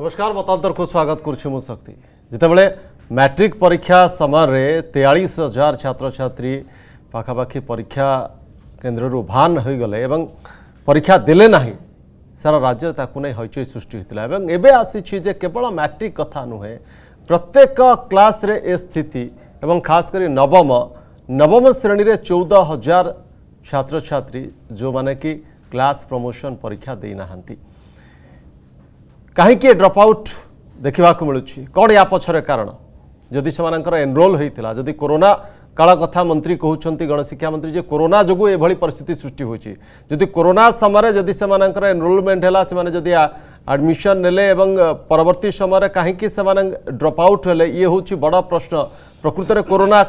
नमस्कार मतांतर को स्वागत करते जितेबले मैट्रिक परीक्षा समय तेयालीस हजार छात्र छात्री पखापाखी परीक्षा केन्द्र भान हो गले परीक्षा दे सारा राज्य नहीं हईच सृष्टि होता एवं आसी केवल मैट्रिक कथा नुहे प्रत्येक क्लास रे ए स्थिति एवं खास कर नवम नवम श्रेणी में चौदह हजार छात्र छात्री जो मैंने कि क्लास प्रमोशन परीक्षा देना କାହିଁକି ଡ୍ରପ୍ ଆଉଟ୍ ଦେଖିବାକୁ ମିଳୁଛି କ'ଣ ୟା ପଛରେ କାରଣ ଯଦି ସେମାନଙ୍କର ଏନରୋଲ୍ ହୋଇଥିଲା ଯଦି କରୋନା କାଳ କଥା ମନ୍ତ୍ରୀ କହୁଛନ୍ତି ଗଣଶିକ୍ଷା ମନ୍ତ୍ରୀ ଯେ କରୋନା ଯୋଗୁଁ ଏଭଳି ପରିସ୍ଥିତି ସୃଷ୍ଟି ହୋଇଛି ଯଦି କରୋନା ସମୟରେ ଯଦି ସେମାନଙ୍କର ଏନରୋଲମେଣ୍ଟ ହେଲା ସେମାନେ ଯଦି ଆଡ଼ମିସନ ନେଲେ ଏବଂ ପରବର୍ତ୍ତୀ ସମୟରେ କାହିଁକି ସେମାନେ ଡ୍ରପ୍ ଆଉଟ୍ ହେଲେ ଇଏ ହେଉଛି ବଡ଼ ପ୍ରଶ୍ନ ପ୍ରକୃତରେ କରୋନା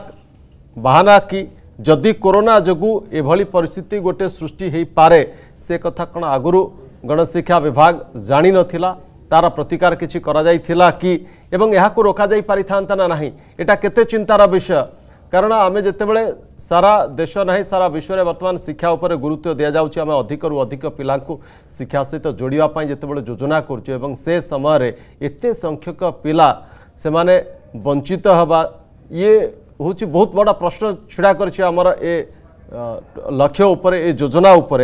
ବାହାନା କି ଯଦି କରୋନା ଯୋଗୁଁ ଏଭଳି ପରିସ୍ଥିତି ଗୋଟେ ସୃଷ୍ଟି ହୋଇପାରେ ସେ କଥା କ'ଣ ଆଗରୁ ଗଣଶିକ୍ଷା ବିଭାଗ ଜାଣିନଥିଲା तार प्रतिकार कि रोक पारि था ना ना यहाँ के चिंतार विषय कारण आम जितेबाला सारा देश ना सारा विश्व में बर्तमान शिक्षा उपर गुरु दि जाऊँ अधिक रु अधिक पिला शिक्षा सहित जोड़ापी जितेबाला योजना कर समय एत संख्यक पा से वंचित हवा ये हूँ बहुत बड़ा प्रश्न छिड़ा कर लक्ष्य उपर योजना उपर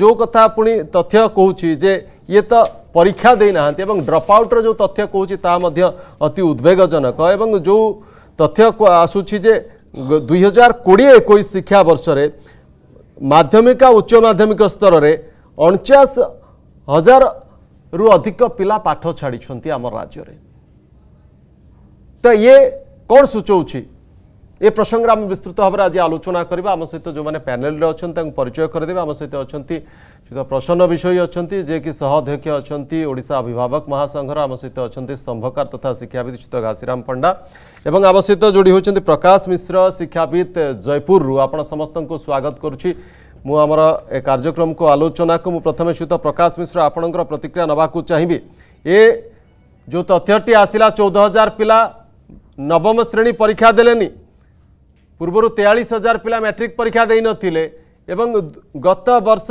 जो कथा पुणी तथ्य कहूँ जे ये तो ପରୀକ୍ଷା ଦେଇନାହାନ୍ତି ଏବଂ ଡ୍ରପ୍ ଆଉଟ୍ର ଯେଉଁ ତଥ୍ୟ କହୁଛି ତାହା ମଧ୍ୟ ଅତି ଉଦ୍ବେଗଜନକ ଏବଂ ଯେଉଁ ତଥ୍ୟ ଆସୁଛି ଯେ ଦୁଇହଜାର କୋଡ଼ିଏ ଏକୋଇଶ ଶିକ୍ଷାବର୍ଷରେ ମାଧ୍ୟମିକ ଆଉ ଉଚ୍ଚ ମାଧ୍ୟମିକ ସ୍ତରରେ ଅଣଚାଶ ହଜାରରୁ ଅଧିକ ପିଲା ପାଠ ଛାଡ଼ିଛନ୍ତି ଆମ ରାଜ୍ୟରେ ତ ଇଏ କ'ଣ ସୂଚାଉଛି ଏ ପ୍ରସଙ୍ଗରେ ଆମେ ବିସ୍ତୃତ ଭାବରେ ଆଜି ଆଲୋଚନା କରିବା ଆମ ସହିତ ଯେଉଁମାନେ ପ୍ୟାନେଲରେ ଅଛନ୍ତି ତାଙ୍କୁ ପରିଚୟ କରିଦେବେ ଆମ ସହିତ ଅଛନ୍ତି ଶ୍ରୀଯୁକ୍ତ ପ୍ରସନ୍ନ ବିଷୟ ଅଛନ୍ତି ଯିଏକି ସହଅଧ୍ୟକ୍ଷ ଅଛନ୍ତି ଓଡ଼ିଶା ଅଭିଭାବକ ମହାସଂଘର ଆମ ସହିତ ଅଛନ୍ତି ସ୍ତମ୍ଭକାର ତଥା ଶିକ୍ଷାବିତ ଶ୍ରୀଯୁକ୍ତ ଘାସିରାମ ପଣ୍ଡା ଏବଂ ଆମ ସହିତ ଯୋଡ଼ି ହେଉଛନ୍ତି ପ୍ରକାଶ ମିଶ୍ର ଶିକ୍ଷାବିତ ଜୟପୁରରୁ ଆପଣ ସମସ୍ତଙ୍କୁ ସ୍ୱାଗତ କରୁଛି ମୁଁ ଆମର ଏ କାର୍ଯ୍ୟକ୍ରମକୁ ଆଲୋଚନାକୁ ମୁଁ ପ୍ରଥମେ ଶ୍ରୀଯୁକ୍ତ ପ୍ରକାଶ ମିଶ୍ର ଆପଣଙ୍କର ପ୍ରତିକ୍ରିୟା ନେବାକୁ ଚାହିଁବି ଏ ଯେଉଁ ତଥ୍ୟଟି ଆସିଲା ଚଉଦ ହଜାର ପିଲା ନବମ ଶ୍ରେଣୀ ପରୀକ୍ଷା ଦେଲେନି ପୂର୍ବରୁ ତେୟାଳିଶ ହଜାର ପିଲା ମ୍ୟାଟ୍ରିକ୍ ପରୀକ୍ଷା ଦେଇନଥିଲେ ଏବଂ ଗତ ବର୍ଷ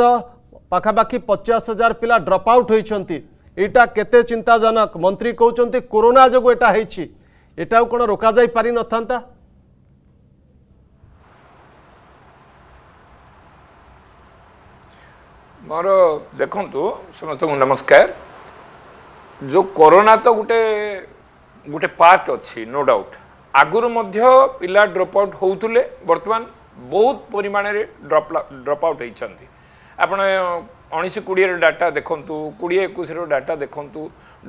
ପାଖାପାଖି ପଚାଶ ହଜାର ପିଲା ଡ୍ରପ୍ ଆଉଟ୍ ହୋଇଛନ୍ତି ଏଇଟା କେତେ ଚିନ୍ତାଜନକ ମନ୍ତ୍ରୀ କହୁଛନ୍ତି କୋରୋନା ଯୋଗୁଁ ଏଇଟା ହେଇଛି ଏଟାକୁ କ'ଣ ରୋକାଯାଇ ପାରିନଥାନ୍ତା ମୋର ଦେଖନ୍ତୁ ସମସ୍ତଙ୍କୁ ନମସ୍କାର ଯେଉଁ କରୋନା ତ ଗୋଟେ ଗୋଟେ ପାର୍ଟ ଅଛି ନୋ ଡାଉଟ୍ ଆଗରୁ ମଧ୍ୟ ପିଲା ଡ୍ରପ୍ ଆଉଟ୍ ହେଉଥିଲେ ବର୍ତ୍ତମାନ ବହୁତ ପରିମାଣରେ ଡ୍ରପ୍ ଡ୍ରପ୍ ଆଉଟ୍ ହେଇଛନ୍ତି ଆପଣ ଉଣେଇଶ କୋଡ଼ିଏର ଡାଟା ଦେଖନ୍ତୁ କୋଡ଼ିଏ ଏକୋଇଶର ଡାଟା ଦେଖନ୍ତୁ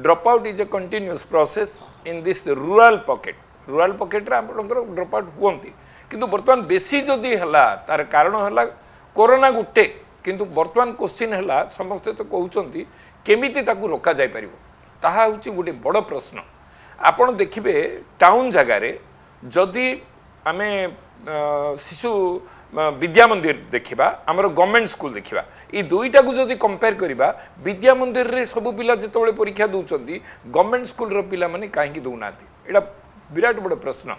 drop out is a continuous process in this rural pocket rural ପକେଟ୍ରେ ଆପଣଙ୍କର ଡ୍ରପ୍ ଆଉଟ୍ ହୁଅନ୍ତି କିନ୍ତୁ ବର୍ତ୍ତମାନ ବେଶୀ ଯଦି ହେଲା ତାର କାରଣ ହେଲା କରୋନା ଗୋଟେ କିନ୍ତୁ ବର୍ତ୍ତମାନ କୋଶ୍ଚିନ୍ ହେଲା ସମସ୍ତେ ତ କହୁଛନ୍ତି କେମିତି ତାକୁ ରୋକାଯାଇପାରିବ ତାହା ହେଉଛି ଗୋଟେ ବଡ଼ ପ୍ରଶ୍ନ ଆପଣ ଦେଖିବେ ଟାଉନ୍ ଜାଗାରେ ଯଦି ଆମେ ଶିଶୁ ବିଦ୍ୟା ମନ୍ଦିର ଦେଖିବା ଆମର ଗଭର୍ଣ୍ଣମେଣ୍ଟ ସ୍କୁଲ ଦେଖିବା ଏଇ ଦୁଇଟାକୁ ଯଦି କମ୍ପେୟାର କରିବା ବିଦ୍ୟା ମନ୍ଦିରରେ ସବୁ ପିଲା ଯେତେବେଳେ ପରୀକ୍ଷା ଦେଉଛନ୍ତି ଗଭର୍ଣ୍ଣମେଣ୍ଟ ସ୍କୁଲର ପିଲାମାନେ କାହିଁକି ଦେଉନାହାନ୍ତି ଏଇଟା ବିରାଟ ବଡ଼ ପ୍ରଶ୍ନ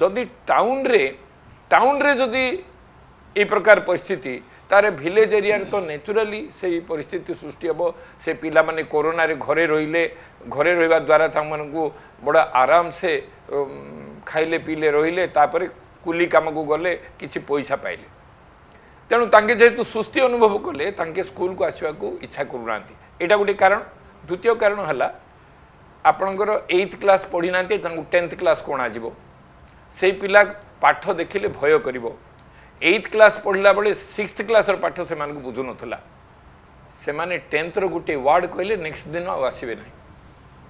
ଯଦି ଟାଉନରେ ଟାଉନରେ ଯଦି এই প্রকার পরিস্থিতি তার ভিলেজ এরিয়ার তো ন্যাচুরালি সেই পরিস্থিতি সৃষ্টি হব সে পিলামানে করোনারে ঘরে রইলে ঘরে রহবা দ্বারা তাঙ্কু বড় আরামসে খাইলে পিলে রইলে তাপরে কুলি কামকু গলে কিছু পয়সা পাইলে তেণু তাঙ্কে যেহেতু সুস্থি অনুভব কলে তাঙ্কে স্কুলকু আসবাক ইচ্ছা করুনা এটা গোটে কারণ দ্বিতীয় কারণ হল আপনার এইথ ক্লাস পড়ি না তাঁর টেন্থ ক্লাস কোণাযোগ সেই পিলা পাঠ দেখিলে ভয় করব এইথ ক্লাস পড়িলা বেড়ে সিক্সথ ক্লাসর পাঠ সে বুঝুনলা সে টেন্থর গোটে ওয়ার্ড কহিলে নেক্সট দিন আসবে না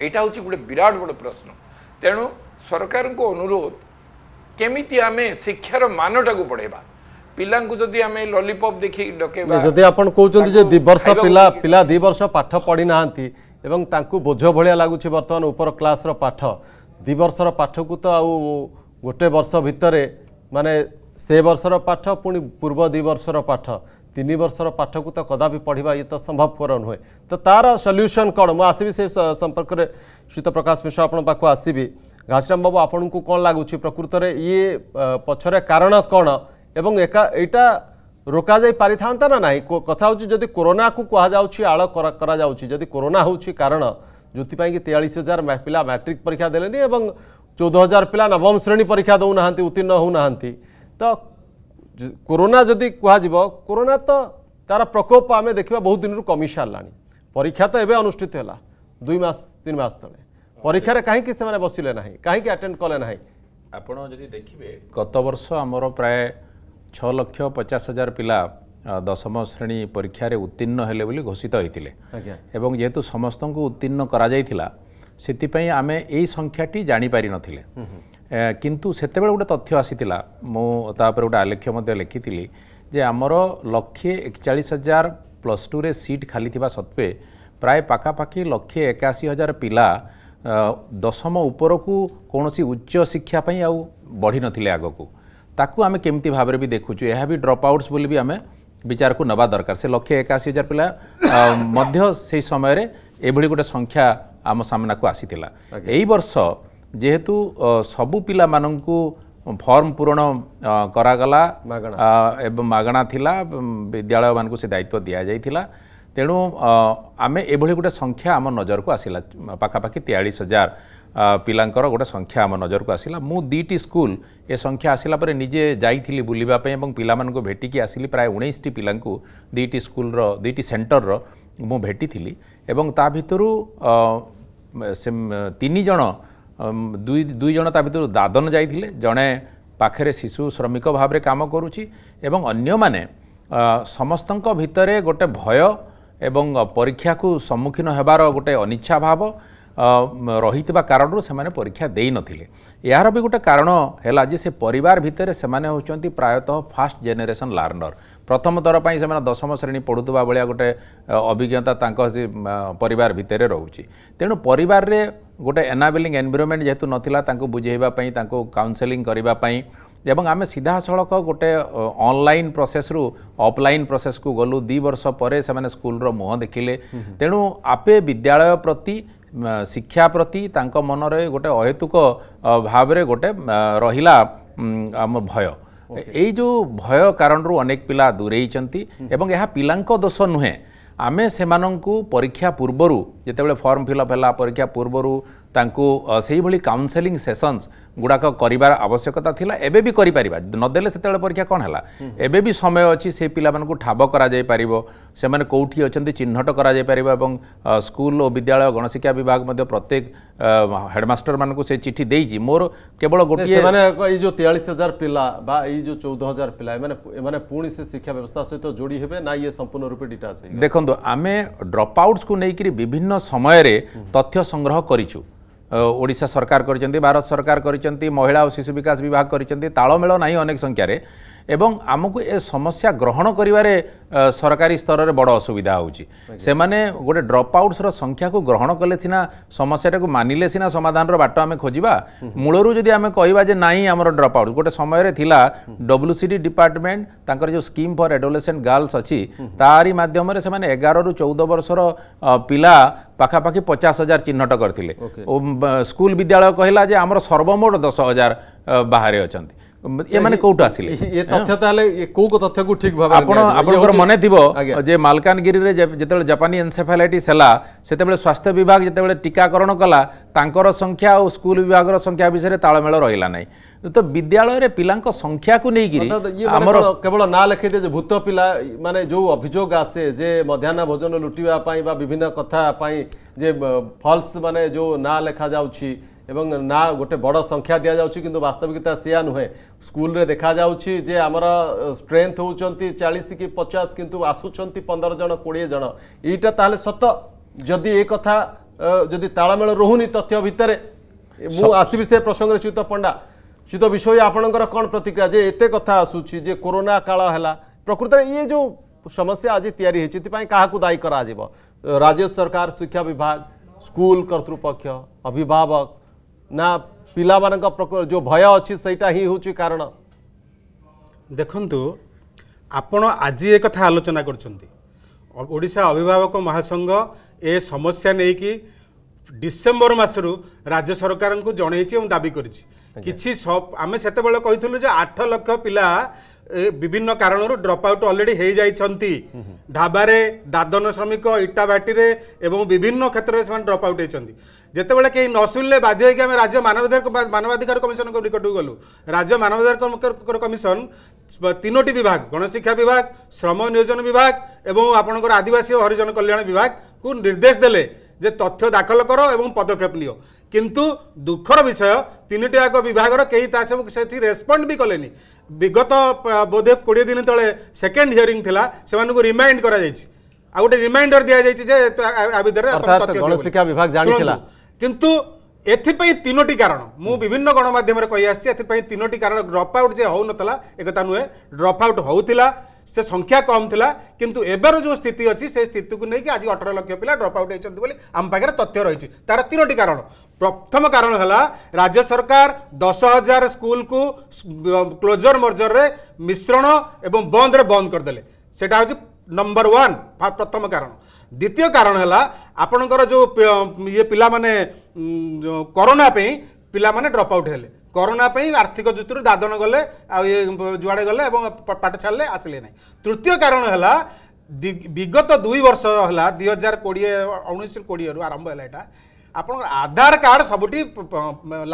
এইটা হচ্ছে গোটে বিরাট বড় প্রশ্ন তেণু সরকার অনুরোধ কেমিতি আমি শিক্ষার মানটা পড়াইবা ପିଲାଙ୍କୁ ଯଦି ଆମେ ଲଲିପପ୍ ଦେଖି ଡକେଇବା ଯଦି ଆପଣ କହୁଛନ୍ତି ଯେ ଦୁଇ ବର୍ଷ ପିଲା ପିଲା ଦୁଇ ବର୍ଷ ପାଠ ପଢ଼ି ନାହାନ୍ତି ଏବଂ ତାଙ୍କୁ ବୋଝ ଭଳିଆ ଲାଗୁଛି ବର୍ତ୍ତମାନ ଉପର କ୍ଲାସ୍ର ପାଠ ଦୁଇ ବର୍ଷର ପାଠକୁ ତ ଆଉ ଗୋଟେ ବର୍ଷ ଭିତରେ ମାନେ ସେ ବର୍ଷର ପାଠ ପୁଣି ପୂର୍ବ ଦୁଇ ବର୍ଷର ପାଠ ତିନି ବର୍ଷର ପାଠକୁ ତ କଦାପି ପଢ଼ିବା ଇଏ ତ ସମ୍ଭବପର ନୁହେଁ ତ ତା'ର ସଲ୍ୟୁସନ୍ କ'ଣ ମୁଁ ଆସିବି ସେ ସମ୍ପର୍କରେ ଶ୍ରୀତ ପ୍ରକାଶ ମିଶ୍ର ଆପଣଙ୍କ ପାଖକୁ ଆସିବି ଘାସିରାମ ବାବୁ ଆପଣଙ୍କୁ କ'ଣ ଲାଗୁଛି ପ୍ରକୃତରେ ଇଏ ପଛରେ କାରଣ କ'ଣ ଏବଂ ଏକା ଏଇଟା ରୋକାଯାଇ ପାରିଥାନ୍ତା ନା ନାହିଁ କଥା ହେଉଛି ଯଦି କୋରୋନାକୁ କୁହାଯାଉଛି ଆଳ କରାଯାଉଛି ଯଦି କୋରୋନା ହେଉଛି କାରଣ ଯେଉଁଥିପାଇଁକି ତେୟାଳିଶ ହଜାର ପିଲା ମ୍ୟାଟ୍ରିକ୍ ପରୀକ୍ଷା ଦେଲେନି ଏବଂ ଚଉଦ ହଜାର ପିଲା ନବମ ଶ୍ରେଣୀ ପରୀକ୍ଷା ଦେଉନାହାନ୍ତି ଉତ୍ତୀର୍ଣ୍ଣ ହେଉନାହାନ୍ତି ତ କୋରୋନା ଯଦି କୁହାଯିବ କୋରୋନା ତ ତା'ର ପ୍ରକୋପ ଆମେ ଦେଖିବା ବହୁତ ଦିନରୁ କମି ସାରିଲାଣି ପରୀକ୍ଷା ତ ଏବେ ଅନୁଷ୍ଠିତ ହେଲା ଦୁଇ ମାସ ତିନି ମାସ ତଳେ ପରୀକ୍ଷାରେ କାହିଁକି ସେମାନେ ବସିଲେ ନାହିଁ କାହିଁକି ଆଟେଣ୍ଡ କଲେ ନାହିଁ ଆପଣ ଯଦି ଦେଖିବେ ଗତ ବର୍ଷ ଆମର ପ୍ରାୟ ଛଅ ଲକ୍ଷ ପଚାଶ ହଜାର ପିଲା ଦଶମ ଶ୍ରେଣୀ ପରୀକ୍ଷାରେ ଉତ୍ତୀର୍ଣ୍ଣ ହେଲେ ବୋଲି ଘୋଷିତ ହୋଇଥିଲେ ଏବଂ ଯେହେତୁ ସମସ୍ତଙ୍କୁ ଉତ୍ତୀର୍ଣ୍ଣ କରାଯାଇଥିଲା ସେଥିପାଇଁ ଆମେ ଏଇ ସଂଖ୍ୟାଟି ଜାଣିପାରିନଥିଲେ କିନ୍ତୁ ସେତେବେଳେ ଗୋଟେ ତଥ୍ୟ ଆସିଥିଲା ମୁଁ ତା ଉପରେ ଗୋଟେ ଆଲେଖ୍ୟ ମଧ୍ୟ ଲେଖିଥିଲି ଯେ ଆମର ଲକ୍ଷେ ଏକଚାଳିଶ ହଜାର ପ୍ଲସ୍ ଟୁରେ ସିଟ୍ ଖାଲି ଥିବା ସତ୍ତ୍ୱେ ପ୍ରାୟ ପାଖାପାଖି ଲକ୍ଷେ ଏକାଅଶୀ ହଜାର ପିଲା ଦଶମ ଉପରକୁ କୌଣସି ଉଚ୍ଚ ଶିକ୍ଷା ପାଇଁ ଆଉ ବଢ଼ିନଥିଲେ ଆଗକୁ ତାକୁ ଆମେ କେମିତି ଭାବରେ ବି ଦେଖୁଛୁ ଏହା ବି ଡ୍ରପ୍ ଆଉଟ୍ସ ବୋଲି ବି ଆମେ ବିଚାରକୁ ନେବା ଦରକାର ସେ ଲକ୍ଷେ ଏକାଅଶୀ ହଜାର ପିଲା ମଧ୍ୟ ସେହି ସମୟରେ ଏଭଳି ଗୋଟେ ସଂଖ୍ୟା ଆମ ସାମ୍ନାକୁ ଆସିଥିଲା ଏଇ ବର୍ଷ ଯେହେତୁ ସବୁ ପିଲାମାନଙ୍କୁ ଫର୍ମ ପୂରଣ କରାଗଲା ଏବଂ ମାଗଣା ଥିଲା ବିଦ୍ୟାଳୟମାନଙ୍କୁ ସେ ଦାୟିତ୍ୱ ଦିଆଯାଇଥିଲା ତେଣୁ ଆମେ ଏଭଳି ଗୋଟେ ସଂଖ୍ୟା ଆମ ନଜରକୁ ଆସିଲା ପାଖାପାଖି ତେୟାଳିଶ ହଜାର ପିଲାଙ୍କର ଗୋଟେ ସଂଖ୍ୟା ଆମ ନଜରକୁ ଆସିଲା ମୁଁ ଦୁଇଟି ସ୍କୁଲ ଏ ସଂଖ୍ୟା ଆସିଲା ପରେ ନିଜେ ଯାଇଥିଲି ବୁଲିବା ପାଇଁ ଏବଂ ପିଲାମାନଙ୍କୁ ଭେଟିକି ଆସିଲି ପ୍ରାୟ ଉଣେଇଶଟି ପିଲାଙ୍କୁ ଦୁଇଟି ସ୍କୁଲର ଦୁଇଟି ସେଣ୍ଟରର ମୁଁ ଭେଟିଥିଲି ଏବଂ ତା ଭିତରୁ ତିନି ଜଣ ଦୁଇ ଦୁଇ ଜଣ ତା ଭିତରୁ ଦାଦନ ଯାଇଥିଲେ ଜଣେ ପାଖରେ ଶିଶୁ ଶ୍ରମିକ ଭାବରେ କାମ କରୁଛି ଏବଂ ଅନ୍ୟମାନେ ସମସ୍ତଙ୍କ ଭିତରେ ଗୋଟେ ଭୟ ଏବଂ ପରୀକ୍ଷାକୁ ସମ୍ମୁଖୀନ ହେବାର ଗୋଟେ ଅନିଚ୍ଛା ଭାବ ରହିଥିବା କାରଣରୁ ସେମାନେ ପରୀକ୍ଷା ଦେଇନଥିଲେ ଏହାର ବି ଗୋଟେ କାରଣ ହେଲା ଯେ ସେ ପରିବାର ଭିତରେ ସେମାନେ ହେଉଛନ୍ତି ପ୍ରାୟତଃ ଫାଷ୍ଟ ଜେନେରେସନ୍ ଲାର୍ଣ୍ଣର୍ ପ୍ରଥମ ଥର ପାଇଁ ସେମାନେ ଦଶମ ଶ୍ରେଣୀ ପଢ଼ୁଥିବା ଭଳିଆ ଗୋଟେ ଅଭିଜ୍ଞତା ତାଙ୍କ ପରିବାର ଭିତରେ ରହୁଛି ତେଣୁ ପରିବାରରେ ଗୋଟେ ଏନାବେଲିଂ ଏନ୍ଭିରୋନମେଣ୍ଟ ଯେହେତୁ ନଥିଲା ତାଙ୍କୁ ବୁଝାଇବା ପାଇଁ ତାଙ୍କୁ କାଉନ୍ସେଲିଂ କରିବା ପାଇଁ ଏବଂ ଆମେ ସିଧାସଳଖ ଗୋଟେ ଅନ୍ଲାଇନ୍ ପ୍ରୋସେସ୍ରୁ ଅଫ୍ଲାଇନ୍ ପ୍ରୋସେସ୍କୁ ଗଲୁ ଦୁଇ ବର୍ଷ ପରେ ସେମାନେ ସ୍କୁଲ୍ର ମୁହଁ ଦେଖିଲେ ତେଣୁ ଆପେ ବିଦ୍ୟାଳୟ ପ୍ରତି ଶିକ୍ଷା ପ୍ରତି ତାଙ୍କ ମନରେ ଗୋଟେ ଅହେତୁକ ଭାବରେ ଗୋଟେ ରହିଲା ଆମ ଭୟ ଏଇ ଯେଉଁ ଭୟ କାରଣରୁ ଅନେକ ପିଲା ଦୂରେଇଛନ୍ତି ଏବଂ ଏହା ପିଲାଙ୍କ ଦୋଷ ନୁହେଁ ଆମେ ସେମାନଙ୍କୁ ପରୀକ୍ଷା ପୂର୍ବରୁ ଯେତେବେଳେ ଫର୍ମ ଫିଲ୍ଅପ୍ ହେଲା ପରୀକ୍ଷା ପୂର୍ବରୁ ତାଙ୍କୁ ସେହିଭଳି କାଉନସେଲିଂ ସେସନ୍ସ ଗୁଡ଼ାକ କରିବାର ଆବଶ୍ୟକତା ଥିଲା ଏବେ ବି କରିପାରିବା ନଦେଲେ ସେତେବେଳେ ପରୀକ୍ଷା କ'ଣ ହେଲା ଏବେ ବି ସମୟ ଅଛି ସେ ପିଲାମାନଙ୍କୁ ଠାବ କରାଯାଇପାରିବ ସେମାନେ କେଉଁଠି ଅଛନ୍ତି ଚିହ୍ନଟ କରାଯାଇପାରିବ ଏବଂ ସ୍କୁଲ ଓ ବିଦ୍ୟାଳୟ ଗଣଶିକ୍ଷା ବିଭାଗ ମଧ୍ୟ ପ୍ରତ୍ୟେକ ହେଡ଼ମାଷ୍ଟରମାନଙ୍କୁ ସେ ଚିଠି ଦେଇଛି ମୋର କେବଳ ଗୋଟିଏ ସେମାନେ ଏଇ ଯେଉଁ ତେୟାଳିଶ ହଜାର ପିଲା ବା ଏଇ ଯେଉଁ ଚଉଦ ହଜାର ପିଲା ଏମାନେ ଏମାନେ ପୁଣି ସେ ଶିକ୍ଷା ବ୍ୟବସ୍ଥା ସହିତ ଯୋଡ଼ି ହେବେ ନା ଇଏ ସମ୍ପୂର୍ଣ୍ଣ ରୂପେ ଡିଟାଚ୍ ଦେଖନ୍ତୁ ଆମେ ଡ୍ରପ୍ ଆଉଟ୍ସକୁ ନେଇକରି ବିଭିନ୍ନ ସମୟରେ ତଥ୍ୟ ସଂଗ୍ରହ କରିଛୁ ओडा सरकार करती भारत सरकार कर महिला और शिशु विकास विभाग करतामेल नाई अनेक संख्यार ଏବଂ ଆମକୁ ଏ ସମସ୍ୟା ଗ୍ରହଣ କରିବାରେ ସରକାରୀ ସ୍ତରରେ ବଡ଼ ଅସୁବିଧା ହେଉଛି ସେମାନେ ଗୋଟେ ଡ୍ରପ୍ ଆଉଟ୍ସର ସଂଖ୍ୟାକୁ ଗ୍ରହଣ କଲେ ସିନା ସମସ୍ୟାଟାକୁ ମାନିଲେ ସିନା ସମାଧାନର ବାଟ ଆମେ ଖୋଜିବା ମୂଳରୁ ଯଦି ଆମେ କହିବା ଯେ ନାହିଁ ଆମର ଡ୍ରପ୍ ଆଉଟ୍ ଗୋଟେ ସମୟରେ ଥିଲା ଡବ୍ଲ୍ୟୁ ସି ଡି ଡିପାର୍ଟମେଣ୍ଟ ତାଙ୍କର ଯେଉଁ ସ୍କିମ୍ ଫର୍ ଆଡୋଲେସେଣ୍ଟ ଗାର୍ଲସ ଅଛି ତାରି ମାଧ୍ୟମରେ ସେମାନେ ଏଗାରରୁ ଚଉଦ ବର୍ଷର ପିଲା ପାଖାପାଖି ପଚାଶ ହଜାର ଚିହ୍ନଟ କରିଥିଲେ ସ୍କୁଲ ବିଦ୍ୟାଳୟ କହିଲା ଯେ ଆମର ସର୍ବମୋଟ ଦଶ ହଜାର ବାହାରେ ଅଛନ୍ତି ଏମାନେ କୋଉଠୁ ଆସିଲେ ଏ ତଥ୍ୟ ତାହେଲେ କୋଉ ତଥ୍ୟକୁ ଠିକ ଭାବେ ଆପଣ ଆପଣଙ୍କର ମନେ ଥିବ ଯେ ମାଲକାନଗିରିରେ ଯେତେବେଳେ ଜାପାନି ଏନ୍ସେଫାଲାଇଟିସ୍ ହେଲା ସେତେବେଳେ ସ୍ୱାସ୍ଥ୍ୟ ବିଭାଗ ଯେତେବେଳେ ଟୀକାକରଣ କଲା ତାଙ୍କର ସଂଖ୍ୟା ଆଉ ସ୍କୁଲ ବିଭାଗର ସଂଖ୍ୟା ବିଷୟରେ ତାଳମେଳ ରହିଲା ନାହିଁ ତ ବିଦ୍ୟାଳୟରେ ପିଲାଙ୍କ ସଂଖ୍ୟାକୁ ନେଇକିରି ଆମର କେବଳ ନାଁ ଲେଖେଇ ଦିଏ ଯେ ଭୂତ ପିଲା ମାନେ ଯୋଉ ଅଭିଯୋଗ ଆସେ ଯେ ମଧ୍ୟାହ୍ନ ଭୋଜନ ଲୁଟିବା ପାଇଁ ବା ବିଭିନ୍ନ କଥା ପାଇଁ ଯେ ଫଲ୍ସ ମାନେ ଯୋଉ ନାଁ ଲେଖାଯାଉଛି एवं ना गोटे बड़ संख्या दि जाऊँगी वास्तविकता से सी नुहे स्कूल रे देखा जे स्ट्रेन्थ हो चालीस कि पचास कितु आसुच्च पंदर जन कोड़े जन या तो सत जदि एक जदि तालमेल रोनी तथ्य भितर मुसबी से प्रसंग श्रीयुत पंडा श्रीयुत विषय आपण कौन प्रतिक्रिया एत कथ आसूँ जे कोरोना काल है प्रकृत ये जो समस्या आज या क्या दायी कर राज्य सरकार शिक्षा विभाग स्कूल कर्तृपक्ष अभिभावक ନା ପିଲାମାନଙ୍କ ଯେଉଁ ଭୟ ଅଛି ସେଇଟା ହିଁ ହେଉଛି କାରଣ ଦେଖନ୍ତୁ ଆପଣ ଆଜି ଏକଥା ଆଲୋଚନା କରୁଛନ୍ତି ଓଡ଼ିଶା ଅଭିଭାବକ ମହାସଂଘ ଏ ସମସ୍ୟା ନେଇକି ଡିସେମ୍ବର ମାସରୁ ରାଜ୍ୟ ସରକାରଙ୍କୁ ଜଣେଇଛି ଏବଂ ଦାବି କରିଛି କିଛି ଆମେ ସେତେବେଳେ କହିଥିଲୁ ଯେ ଆଠ ଲକ୍ଷ ପିଲା বিভিন্ন কারণর ড্রপ আউট অলরেডি হয়ে যাই ঢাবারে দাদন শ্রমিক ইটাবাটিরে এবং বিভিন্ন ক্ষেত্রে সে ড্রপ আউট হয়েছেন যেতবে কে ন শুনলে বাধ্য হয়ে আমি রাজ্য মানবাধিকার মানবাধিকার কমিশন নিকটকু গলু রাজ্য মানবাধিকার কমিশন তিনোটি বিভাগ গণশিক্ষা বিভাগ শ্রম নিয়োজন বিভাগ এবং আপনার আদিবাসী ও হরিজন কল্যাণ বিভাগ কু নির্দেশ দেলে যে তথ্য দাখল কর এবং পদক্ষেপ নিও কিন্তু দুঃখর বিষয় তিনটি যাক বিভাগর কেউ তা সেটি রেসপন্ড বি কলে বিগত বোধে কোড়ি দিন তলে সেকেন্ড হিয়রিং লা সে রিমাইন্ড করা যাই আউ গোটে রিমাইন্ডর দিয়া যাই যে গণশিক্ষা বিভাগ জানিলা কিন্তু এথিপাই তিনোটি কারণ মু বিভিন্ন গণমাধ্যমে কই আসছি এথিপাই তিনোটি কারণ ড্রপ আউট যে হউনতলা একথা নুহে ড্রপ আউট হোলা সে সংখ্যা কম লা কিন্তু এবার যে স্থিতি অছি সে স্থিতিকে নিয়ে আজ অঠর লক্ষ পিলা ড্রপ আউট হয়েছেন বলে আম পাখে তথ্য রয়েছে তার তিনোটি কারণ প্রথম কারণ হল রাজ্য সরকার দশ হাজার স্কুলকু ক্লোজর মর্জরের মিশ্রণ এবং বন্ধরে বন্ধ করেদেলে সেটা হচ্ছে নম্বর ওয়ান প্রথম কারণ দ্বিতীয় কারণ হল আপনার যে ইয়ে পিলা মানে করোনা পিলা মানে ড্রপ আউট হলে করোনা আর্থিক যুক্তি দাদন গলে আুয়াড়ে গলে এবং পাঠ ছাড়লে আসলে না তৃতীয় কারণ হল বিগত দুই বর্ষ হল দুই হাজার কোড়িয়ে উনিশ কোড়িয়ে আরম্ভ হল এটা আপনার আধার কার্ড সবুটি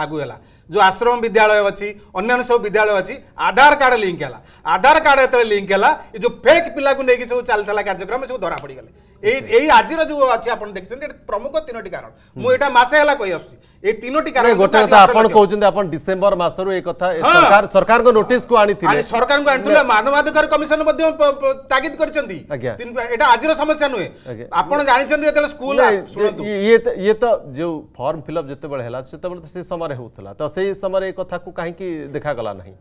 লাগু হল যে আশ্রম বিদ্যালয় অছি অন্যান্য সব বিদ্যালয় অছি আধার কার্ড লিঙ্ক হল আধার কার্ড যেত লিঙ্ক হল এই যে ফেক পিলা নেই সব চাল কার্যক্রম সব ধরা গেলে এই এই আজির যে আছে আপনি দেখছেন এটা প্রমুখ তিনোটি কারণ মু এটা মাসে হেলা কই আসছি এই তিনোটি কারণ গোটে কথা আপন কইছেন আপন ডিসেম্বর মাসরু এই কথা সরকার সরকার কো নোটিস কো আনিছিলে আর সরকার কো আনিছিলে মানবাধিকার কমিশন মধ্যে তাগিদ করেছেন এটা আজির সমস্যা নয় আপন জানিছেন যেতে স্কুল শুনন্তু ইয়ে ইয়ে তো যে ফর্ম ফিল আপ যেতে বেলে হেলা সেতে বেলে তো সেই সময় হেউতলা তো সেই সময় এই কথা কো কাহি কি দেখা গলা নাই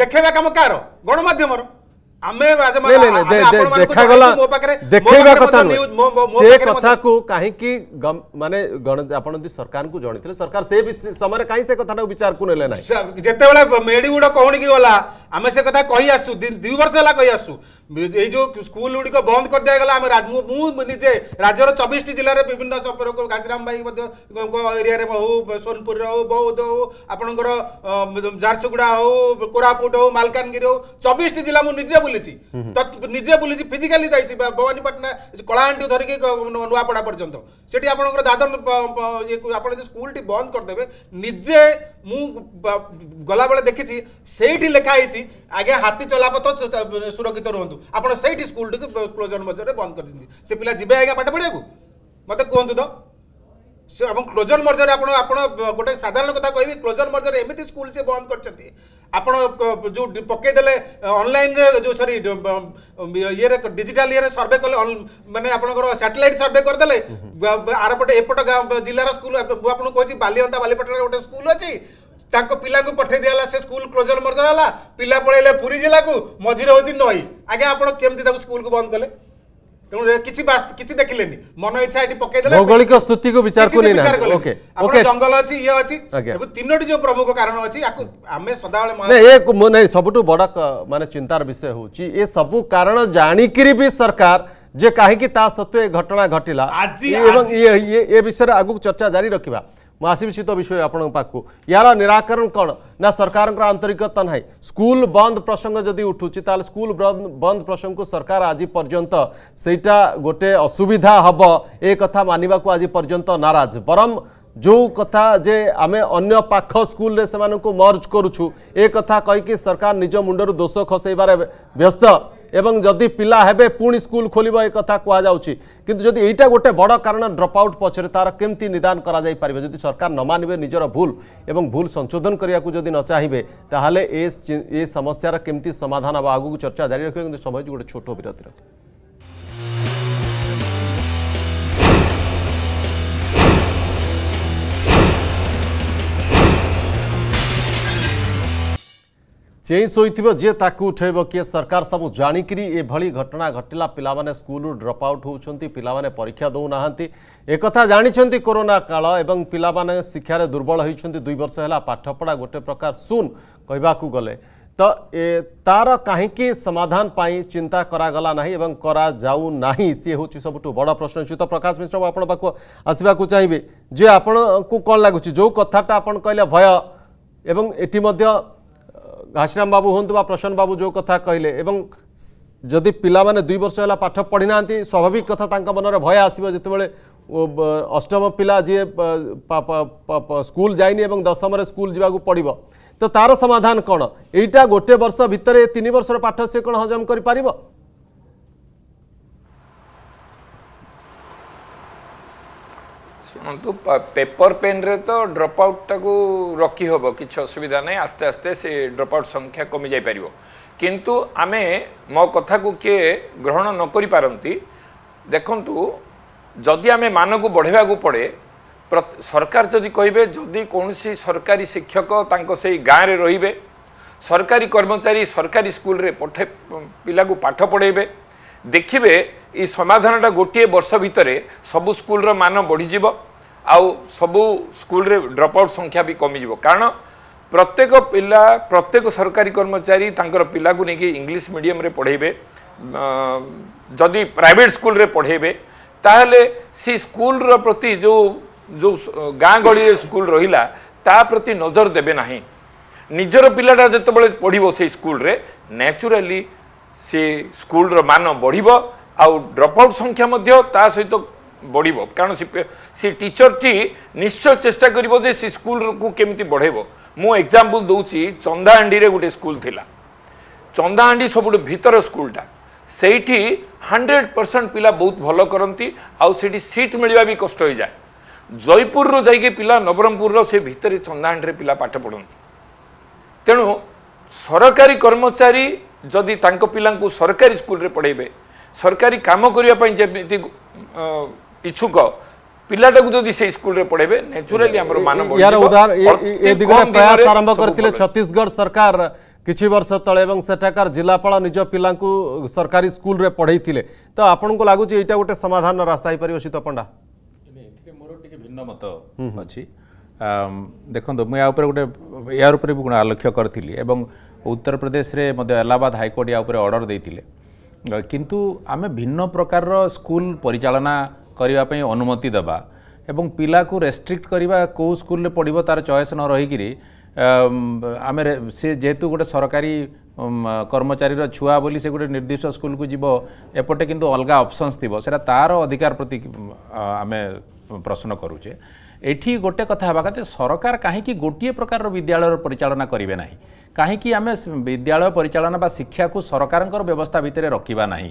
দেখাইবা কাম কার গণমাধ্যমর ଆମେ ଦେଖାଗଲା ଦେଖେଇବା କଥା ସେ କଥାକୁ କାହିଁକି ମାନେ ଆପଣ ଯଦି ସରକାରଙ୍କୁ ଜଣେଇଥିଲେ ସରକାର ସେ ସମୟରେ କାହିଁ ସେ କଥାଟାକୁ ବିଚାରକୁ ନେଲେ ନାହିଁ ଯେତେବେଳେ ମେଡ଼ିଗୁଡ଼ କହୁଣିକି ଗଲା ଆମେ ସେ କଥା କହି ଆସୁଛୁ ଦୁଇ ବର୍ଷ ହେଲା କହି ଆସୁଛୁ ଏଇ ଯେଉଁ ସ୍କୁଲ ଗୁଡ଼ିକ ବନ୍ଦ କରିଦିଆଗଲା ଆମେ ମୁଁ ନିଜେ ରାଜ୍ୟର ଚବିଶଟି ଜିଲ୍ଲାରେ ବିଭିନ୍ନ ଘାସିରାମ ଭାଇ ମଧ୍ୟ ଏରିଆରେ ହଉ ସୋନପୁରର ହଉ ବୌଦ୍ଧ ହଉ ଆପଣଙ୍କର ଝାରସୁଗୁଡ଼ା ହଉ କୋରାପୁଟ ହଉ ମାଲକାନଗିରି ହଉ ଚବିଶଟି ଜିଲ୍ଲା ମୁଁ ନିଜେ ବୁଲିଛି ନିଜେ ବୁଲିଛି ଫିଜିକାଲି ଯାଇଛି ଭବାନୀପାଟଣା କଳାହାଣ୍ଡି ଧରିକି ନୂଆପଡ଼ା ପର୍ଯ୍ୟନ୍ତ ସେଠି ଆପଣଙ୍କର ଦାଦନ ଆପଣ ଯଦି ସ୍କୁଲଟି ବନ୍ଦ କରିଦେବେ ନିଜେ ମୁଁ ଗଲାବେଳେ ଦେଖିଛି ସେଇଠି ଲେଖା ହେଇଛି ଆଜ୍ଞା ହାତୀ ଚଲାପଥ ସୁରକ୍ଷିତ ରୁହନ୍ତୁ ଆପଣ ସେଇଠି ସ୍କୁଲଟିକୁ କ୍ଲୋଜର ମଜରରେ ବନ୍ଦ କରିଛନ୍ତି ସେ ପିଲା ଯିବେ ଆଜ୍ଞା ପାଠ ପଢ଼ିବାକୁ ମୋତେ କୁହନ୍ତୁ ତ ଏବଂ କ୍ଲୋଜର ମର୍ଜରରେ ଆପଣ ଆପଣ ଗୋଟେ ସାଧାରଣ କଥା କହିବି କ୍ଲୋଜର ମର୍ଜରରେ ଏମିତି ସ୍କୁଲ ସେ ବନ୍ଦ କରିଛନ୍ତି ଆପଣ ଯେଉଁ ପକାଇଦେଲେ ଅନଲାଇନ୍ରେ ଯେଉଁ ସରି ଇଏରେ ଡିଜିଟାଲ ଇଏରେ ସର୍ଭେ କଲେ ମାନେ ଆପଣଙ୍କର ସାଟେଲାଇଟ୍ ସର୍ଭେ କରିଦେଲେ ଆରପଟେ ଏପଟ ଜିଲ୍ଲାର ସ୍କୁଲ ମୁଁ ଆପଣଙ୍କୁ କହୁଛି ବାଲିଅନ୍ତା ବାଲିପଟଣାରେ ଗୋଟେ ସ୍କୁଲ ଅଛି ତାଙ୍କ ପିଲାଙ୍କୁ ପଠେଇ ଦିଆହେଲା ସେ ସ୍କୁଲ କ୍ଲୋଜର ମର୍ଜର ହେଲା ପିଲା ପଳେଇଲେ ପୁରୀ ଜିଲ୍ଲାକୁ ମଝିରେ ହେଉଛି ନଈ ଆଜ୍ଞା ଆପଣ କେମିତି ତାକୁ ସ୍କୁଲକୁ ବନ୍ଦ କଲେ ᱛᱮᱱᱩ ᱨᱮ কিᱛᱤ বাস কিᱛᱤ देखलेनी मनोइच्छा ᱤᱴᱤ পকাই দেলা ভৌगोलिक ᱥᱛുതിକୁ ਵਿਚਾਰ কো নি না ᱚᱠᱮ ᱚᱠᱮ ᱟᱯᱱᱟ ᱡᱚᱝᱜᱚᱞ ᱟᱪᱷᱤ ᱮ ᱟᱪᱷᱤ ᱮᱵᱚ ᱛᱤᱱᱚᱴᱤ ᱡᱚ ᱯᱨᱚᱵᱚᱠ ᱠᱟᱨᱚᱱ ᱟᱪᱷᱤ ᱟᱠᱩ ᱟᱢᱮ ᱥᱚᱫᱟᱣᱟ ᱢᱟᱱᱮ ᱮ ᱢᱚᱱᱮ ᱥᱚᱵᱩᱴᱩ ᱵᱚᱰᱟ ᱢᱟᱱᱮ ᱪᱤᱱᱛᱟᱨ ᱵᱤᱥᱭᱚ ᱦᱩᱪᱤ ᱮ ᱥᱚᱵᱩ ᱠᱟᱨᱚᱱ ᱡᱟᱱᱤ ᱠᱤᱨᱤ ᱵᱤ ᱥᱚᱨᱠᱟᱨ ᱡᱮ ᱠᱟᱦᱮ ᱠᱤ ᱛᱟ ᱥᱛᱚᱭ ᱜᱷᱚᱴᱱᱟ ᱜᱷᱟᱴᱤᱞᱟ ᱤ ᱮᱵᱚ ᱤ ᱮ ᱮ ᱵᱤᱥᱭᱚᱨ आसवि तो विषय आपण यार निराकरण कौन ना सरकार आंतरिकता ना स्कूल बंद प्रसंग जदि उठू ताल स्कूल बंद प्रसंग को सरकार आज पर्यंत सेटा गोटे असुविधा हम एक कथा मानवा आज पर्यंत नाराज बरम जो कथा जे आम अन्य पाख स्कूल से मर्ज करुछु ए कथा कहीकि सरकार निज मुंडर दोष खसैबार व्यस्त এবং যদি পিলা হেবে পুঁ স্কুল খোলব এ কথা কুযাচ্ছে কিন্তু যদি এইটা গোটে বড় কারণ ড্রপ আউট পছরে তার কেমতি নিদান করা যাই পারে যদি সরকার ন মানবে নিজের ভুল এবং ভুল সংশোধন করা যদি ন চাহিবে তাহলে এ সমস্যার কেমতি সমাধান হওয়া আগুক চর্চা জারি রাখবে কিন্তু সময় গোটে ছোট বিরতি রাখবে ସେ ଶୋଇଥିବ ଯିଏ ତାକୁ ଉଠାଇବ କିଏ ସରକାର ସବୁ ଜାଣିକିରି ଏଭଳି ଘଟଣା ଘଟିଲା ପିଲାମାନେ ସ୍କୁଲରୁ ଡ୍ରପ୍ ଆଉଟ୍ ହେଉଛନ୍ତି ପିଲାମାନେ ପରୀକ୍ଷା ଦେଉନାହାନ୍ତି ଏକଥା ଜାଣିଛନ୍ତି କରୋନା କାଳ ଏବଂ ପିଲାମାନେ ଶିକ୍ଷାରେ ଦୁର୍ବଳ ହୋଇଛନ୍ତି ଦୁଇ ବର୍ଷ ହେଲା ପାଠପଢ଼ା ଗୋଟେ ପ୍ରକାର ଶୂନ କହିବାକୁ ଗଲେ ତ ଏ ତାର କାହିଁକି ସମାଧାନ ପାଇଁ ଚିନ୍ତା କରାଗଲା ନାହିଁ ଏବଂ କରାଯାଉ ନାହିଁ ସିଏ ହେଉଛି ସବୁଠୁ ବଡ଼ ପ୍ରଶ୍ନ ଅଛି ତ ପ୍ରକାଶ ମିଶ୍ର ମୁଁ ଆପଣଙ୍କ ପାଖକୁ ଆସିବାକୁ ଚାହିଁବି ଯେ ଆପଣଙ୍କୁ କ'ଣ ଲାଗୁଛି ଯେଉଁ କଥାଟା ଆପଣ କହିଲେ ଭୟ ଏବଂ ଏଠି ମଧ୍ୟ ଘାସିରାମ ବାବୁ ହୁଅନ୍ତୁ ବା ପ୍ରସନ୍ନ ବାବୁ ଯେଉଁ କଥା କହିଲେ ଏବଂ ଯଦି ପିଲାମାନେ ଦୁଇ ବର୍ଷ ହେଲା ପାଠ ପଢ଼ିନାହାନ୍ତି ସ୍ୱାଭାବିକ କଥା ତାଙ୍କ ମନରେ ଭୟ ଆସିବ ଯେତେବେଳେ ଅଷ୍ଟମ ପିଲା ଯିଏ ସ୍କୁଲ ଯାଇନି ଏବଂ ଦଶମରେ ସ୍କୁଲ ଯିବାକୁ ପଡ଼ିବ ତ ତାର ସମାଧାନ କ'ଣ ଏଇଟା ଗୋଟେ ବର୍ଷ ଭିତରେ ତିନି ବର୍ଷର ପାଠ ସେ କ'ଣ ହଜମ କରିପାରିବ ଶୁଣନ୍ତୁ ପେପର ପେନ୍ରେ ତ ଡ୍ରପ୍ ଆଉଟ୍ଟାକୁ ରଖିହେବ କିଛି ଅସୁବିଧା ନାହିଁ ଆସ୍ତେ ଆସ୍ତେ ସେ ଡ୍ରପ୍ ଆଉଟ୍ ସଂଖ୍ୟା କମିଯାଇପାରିବ କିନ୍ତୁ ଆମେ ମୋ କଥାକୁ କିଏ ଗ୍ରହଣ ନ କରିପାରନ୍ତି ଦେଖନ୍ତୁ ଯଦି ଆମେ ମାନକୁ ବଢ଼େଇବାକୁ ପଡ଼େ ସରକାର ଯଦି କହିବେ ଯଦି କୌଣସି ସରକାରୀ ଶିକ୍ଷକ ତାଙ୍କ ସେଇ ଗାଁରେ ରହିବେ ସରକାରୀ କର୍ମଚାରୀ ସରକାରୀ ସ୍କୁଲରେ ପଠେ ପିଲାକୁ ପାଠ ପଢ଼େଇବେ ଦେଖିବେ ଏଇ ସମାଧାନଟା ଗୋଟିଏ ବର୍ଷ ଭିତରେ ସବୁ ସ୍କୁଲର ମାନ ବଢ଼ିଯିବ ଆଉ ସବୁ ସ୍କୁଲରେ ଡ୍ରପ୍ ଆଉଟ୍ ସଂଖ୍ୟା ବି କମିଯିବ କାରଣ ପ୍ରତ୍ୟେକ ପିଲା ପ୍ରତ୍ୟେକ ସରକାରୀ କର୍ମଚାରୀ ତାଙ୍କର ପିଲାକୁ ନେଇକି ଇଂଲିଶ ମିଡ଼ିୟମରେ ପଢ଼େଇବେ ଯଦି ପ୍ରାଇଭେଟ୍ ସ୍କୁଲରେ ପଢ଼େଇବେ ତାହେଲେ ସେ ସ୍କୁଲର ପ୍ରତି ଯେଉଁ ଯେଉଁ ଗାଁ ଗହଳିରେ ସ୍କୁଲ ରହିଲା ତା ପ୍ରତି ନଜର ଦେବେ ନାହିଁ ନିଜର ପିଲାଟା ଯେତେବେଳେ ପଢ଼ିବ ସେଇ ସ୍କୁଲରେ ନ୍ୟାଚୁରାଲି ସେ ସ୍କୁଲର ମାନ ବଢ଼ିବ ଆଉ ଡ୍ରପ୍ ଆଉଟ୍ ସଂଖ୍ୟା ମଧ୍ୟ ତା ସହିତ ବଢ଼ିବ କାରଣ ସେ ଟିଚରଟି ନିଶ୍ଚୟ ଚେଷ୍ଟା କରିବ ଯେ ସେ ସ୍କୁଲକୁ କେମିତି ବଢ଼େଇବ ମୁଁ ଏକ୍ଜାମ୍ପଲ୍ ଦେଉଛି ଚନ୍ଦାହାଣ୍ଡିରେ ଗୋଟେ ସ୍କୁଲ ଥିଲା ଚନ୍ଦାହାଣ୍ଡି ସବୁଠୁ ଭିତର ସ୍କୁଲଟା ସେଇଠି ହଣ୍ଡ୍ରେଡ୍ ପରସେଣ୍ଟ ପିଲା ବହୁତ ଭଲ କରନ୍ତି ଆଉ ସେଠି ସିଟ୍ ମିଳିବା ବି କଷ୍ଟ ହୋଇଯାଏ ଜୟପୁରରୁ ଯାଇକି ପିଲା ନବରଙ୍ଗପୁରର ସେ ଭିତରେ ଚନ୍ଦାହାଣ୍ଡିରେ ପିଲା ପାଠ ପଢ଼ନ୍ତି ତେଣୁ ସରକାରୀ କର୍ମଚାରୀ ଯଦି ତାଙ୍କ ପିଲାଙ୍କୁ ସରକାରୀ ସ୍କୁଲରେ ପଢ଼େଇବେ ସରକାରୀ କାମ କରିବା ପାଇଁ ଯେମିତି ପିଛୁକ ପିଲାଟାକୁ ଯଦି ସେଇ ସ୍କୁଲରେ ପଢେଇବେ ନ୍ୟାଚୁରାଲି ଆମର ମାନବ ୟାର ଉଦାହରଣ ଏ ଦିଗରେ ପ୍ରୟାସ ଆରମ୍ଭ କରିଥିଲେ ଛତିଶଗଡ଼ ସରକାର କିଛି ବର୍ଷ ତଳେ ଏବଂ ସେଠାକାର ଜିଲ୍ଲାପାଳ ନିଜ ପିଲାଙ୍କୁ ସରକାରୀ ସ୍କୁଲରେ ପଢ଼େଇଥିଲେ ତ ଆପଣଙ୍କୁ ଲାଗୁଛି ଏଇଟା ଗୋଟେ ସମାଧାନର ରାସ୍ତା ହେଇପାରିବ ଶୀତ ପଣ୍ଡା ଏଥିରେ ମୋର ଟିକେ ଭିନ୍ନ ମତ ଅଛି ଦେଖନ୍ତୁ ମୁଁ ୟା ଉପରେ ଗୋଟେ ୟାର ଉପରେ ବି ଆଲୋକ୍ୟ କରିଥିଲି ଏବଂ ଉତ୍ତରପ୍ରଦେଶରେ ମଧ୍ୟ ଆଲାହାବାଦ ହାଇକୋର୍ଟ ୟା ଉପରେ ଅର୍ଡ଼ର ଦେଇଥିଲେ କିନ୍ତୁ ଆମେ ଭିନ୍ନ ପ୍ରକାରର ସ୍କୁଲ ପରିଚାଳନା କରିବା ପାଇଁ ଅନୁମତି ଦେବା ଏବଂ ପିଲାକୁ ରେଷ୍ଟ୍ରିକ୍ଟ କରିବା କେଉଁ ସ୍କୁଲରେ ପଢ଼ିବ ତା'ର ଚଏସ୍ ନ ରହିକିରି ଆମେ ସେ ଯେହେତୁ ଗୋଟେ ସରକାରୀ କର୍ମଚାରୀର ଛୁଆ ବୋଲି ସେ ଗୋଟେ ନିର୍ଦ୍ଦିଷ୍ଟ ସ୍କୁଲକୁ ଯିବ ଏପଟେ କିନ୍ତୁ ଅଲଗା ଅପସନ୍ସ ଥିବ ସେଇଟା ତା'ର ଅଧିକାର ପ୍ରତି ଆମେ ପ୍ରଶ୍ନ କରୁଛେ ଏଠି ଗୋଟେ କଥା ହେବା କଥା ସରକାର କାହିଁକି ଗୋଟିଏ ପ୍ରକାରର ବିଦ୍ୟାଳୟର ପରିଚାଳନା କରିବେ ନାହିଁ କାହିଁକି ଆମେ ବିଦ୍ୟାଳୟ ପରିଚାଳନା ବା ଶିକ୍ଷାକୁ ସରକାରଙ୍କର ବ୍ୟବସ୍ଥା ଭିତରେ ରଖିବା ନାହିଁ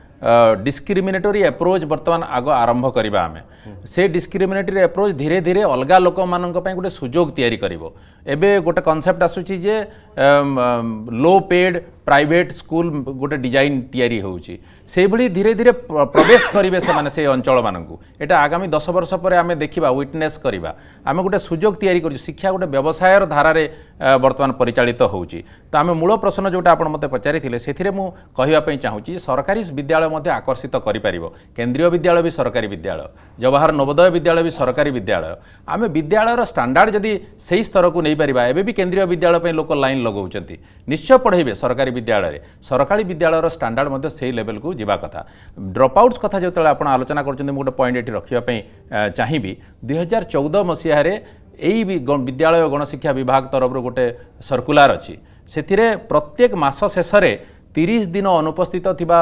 डिस्क्रिमिनेटरी एप्रोच बर्तमान आग आरंभ करवा आम से डिस्क्रिमिनेटरी एप्रोच धीरे धीरे अलग लोक मानी गोटे सुजोग या गोटे कनसेप्ट आसूँ जे लो पेड प्राइवेट स्कूल गोटे डिजाइन तयारी ହେଉଛି ସେହିଭଳି ଧୀରେ ଧୀରେ ପ୍ରବେଶ କରିବେ ସେମାନେ ସେ ଅଞ୍ଚଳମାନଙ୍କୁ ଏଇଟା ଆଗାମୀ ଦଶ ବର୍ଷ ପରେ ଆମେ ଦେଖିବା ୱିଟନେସ୍ କରିବା ଆମେ ଗୋଟେ ସୁଯୋଗ ତିଆରି କରୁଛୁ ଶିକ୍ଷା ଗୋଟେ ବ୍ୟବସାୟର ଧାରାରେ ବର୍ତ୍ତମାନ ପରିଚାଳିତ ହେଉଛି ତ ଆମେ ମୂଳ ପ୍ରଶ୍ନ ଯେଉଁଟା ଆପଣ ମୋତେ ପଚାରିଥିଲେ ସେଥିରେ ମୁଁ କହିବା ପାଇଁ ଚାହୁଁଛି ସରକାରୀ ବିଦ୍ୟାଳୟ ମଧ୍ୟ ଆକର୍ଷିତ କରିପାରିବ କେନ୍ଦ୍ରୀୟ ବିଦ୍ୟାଳୟ ବି ସରକାରୀ ବିଦ୍ୟାଳୟ ଜବାହର ନବୋଦୟ ବିଦ୍ୟାଳୟ ବି ସରକାରୀ ବିଦ୍ୟାଳୟ ଆମେ ବିଦ୍ୟାଳୟର ଷ୍ଟାଣ୍ଡାର୍ଡ଼ ଯଦି ସେହି ସ୍ତରକୁ ନେଇପାରିବା ଏବେ ବି କେନ୍ଦ୍ରୀୟ ବିଦ୍ୟାଳୟ ପାଇଁ ଲୋକ ଲାଇନ୍ ଲଗାଉଛନ୍ତି ନିଶ୍ଚୟ ପଢ଼େଇବେ ସରକାରୀ ବିଦ୍ୟାଳୟରେ ସରକାରୀ ବିଦ୍ୟାଳୟର ଷ୍ଟାଣ୍ଡାର୍ଡ଼ ମଧ୍ୟ ସେହି ଲେଭେଲକୁ ଯିବା କଥା ଡ୍ରପ୍ ଆଉଟ୍ସ କଥା ଯେତେବେଳେ ଆପଣ ଆଲୋଚନା କରୁଛନ୍ତି ମୁଁ ଗୋଟେ ପଏଣ୍ଟ ଏଠି ରଖିବା ପାଇଁ ଚାହିଁବି ଦୁଇହଜାର ଚଉଦ ମସିହାରେ ଏଇ ବିଦ୍ୟାଳୟ ଗଣଶିକ୍ଷା ବିଭାଗ ତରଫରୁ ଗୋଟେ ସର୍କୁଲାର୍ ଅଛି ସେଥିରେ ପ୍ରତ୍ୟେକ ମାସ ଶେଷରେ তিরিশ দিন অনুপস্থিত থাকা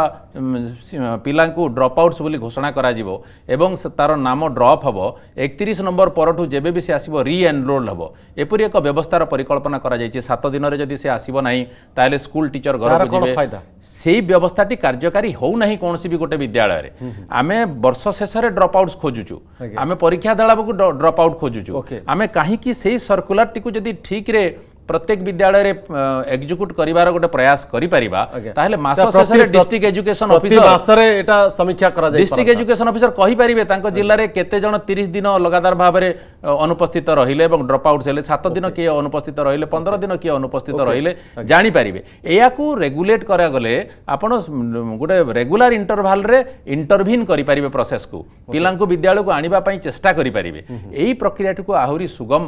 পিলাঙ্কু ড্রপ আউটস বলে ঘোষণা করা যাব এবং তার নাম ড্রপ হব একত্রিশ নম্বর পরঠু যেবে সে আসব রি এনরোল হব এপরি এক ব্যবস্থার পরিকল্পনা করা যাই সাত দিনের যদি সে আসব না তাহলে স্কুল টিচর ঘরক যাবে সেই ব্যবস্থাটি কার্যকারী হো না কৌশি বি গোটে বিদ্যালয়ের আমি বর্ষ শেষে ড্রপ আউটস খোঁজুছু আমি পরীক্ষা দেলা বেড়ে ড্রপ আউট খোঁজুছু আমি কাহিকি সেই সর্কুলারটি যদি ঠিকরে ପ୍ରତ୍ୟେକ ବିଦ୍ୟାଳୟରେ ଏକ୍ଜିକ୍ୟୁଟ୍ କରିବାର ଗୋଟେ ପ୍ରୟାସ କରିପାରିବା ତାହେଲେ ମାସ ଶେଷରେ ଡିଷ୍ଟ୍ରିକ୍ଟ ଏଜୁକେସନ ଅଫିସର ମାସରେ ଏଟା ସମୀକ୍ଷା କରାଯାଏ ଡିଷ୍ଟ୍ରିକ୍ଟ ଏଜୁକେସନ ଅଫିସର କହିପାରିବେ ତାଙ୍କ ଜିଲ୍ଲାରେ କେତେ ଜଣ ତିରିଶ ଦିନ ଲଗାତାର ଭାବରେ ଅନୁପସ୍ଥିତ ରହିଲେ ଏବଂ ଡ୍ରପ୍ ଆଉଟ୍ ହେଲେ ସାତ ଦିନ କିଏ ଅନୁପସ୍ଥିତ ରହିଲେ ପନ୍ଦର ଦିନ କିଏ ଅନୁପସ୍ଥିତ ରହିଲେ ଜାଣିପାରିବେ ଏହାକୁ ରେଗୁଲେଟ୍ କରାଗଲେ ଆପଣ ଗୋଟେ ରେଗୁଲାର ଇଣ୍ଟରଭାଲରେ ଇଣ୍ଟରଭିନ୍ କରିପାରିବେ ପ୍ରସେସକୁ ପିଲାଙ୍କୁ ବିଦ୍ୟାଳୟକୁ ଆଣିବା ପାଇଁ ଚେଷ୍ଟା କରିପାରିବେ ଏହି ପ୍ରକ୍ରିୟାଟିକୁ ଆହୁରି ସୁଗମ